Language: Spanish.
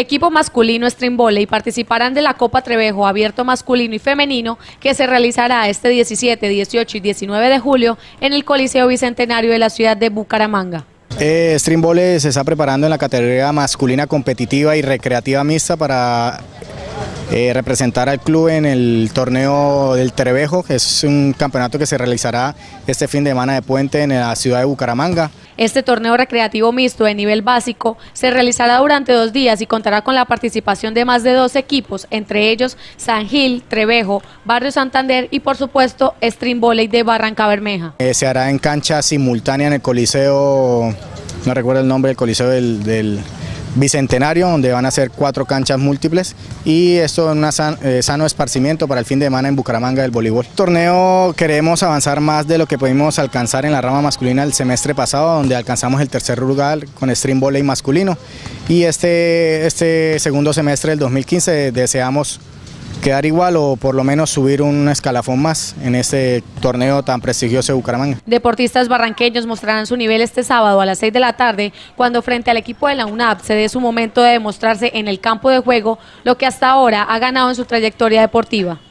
equipo masculino Stream y participarán de la Copa Trevejo abierto masculino y femenino que se realizará este 17, 18 y 19 de julio en el Coliseo Bicentenario de la ciudad de Bucaramanga. Stream eh, Volley se está preparando en la categoría masculina competitiva y recreativa mixta para eh, representar al club en el torneo del Trevejo, que es un campeonato que se realizará este fin de semana de puente en la ciudad de Bucaramanga. Este torneo recreativo mixto de nivel básico se realizará durante dos días y contará con la participación de más de dos equipos, entre ellos San Gil, Trevejo, Barrio Santander y por supuesto Stream Volley de Barranca Bermeja. Eh, se hará en cancha simultánea en el Coliseo, no recuerdo el nombre del Coliseo del bicentenario, donde van a ser cuatro canchas múltiples y esto es un eh, sano esparcimiento para el fin de semana en Bucaramanga del voleibol. torneo queremos avanzar más de lo que pudimos alcanzar en la rama masculina el semestre pasado, donde alcanzamos el tercer lugar con stream volley masculino y este, este segundo semestre del 2015 deseamos quedar igual o por lo menos subir un escalafón más en este torneo tan prestigioso de Bucaramanga. Deportistas barranqueños mostrarán su nivel este sábado a las 6 de la tarde cuando frente al equipo de la UNAP se dé su momento de demostrarse en el campo de juego lo que hasta ahora ha ganado en su trayectoria deportiva.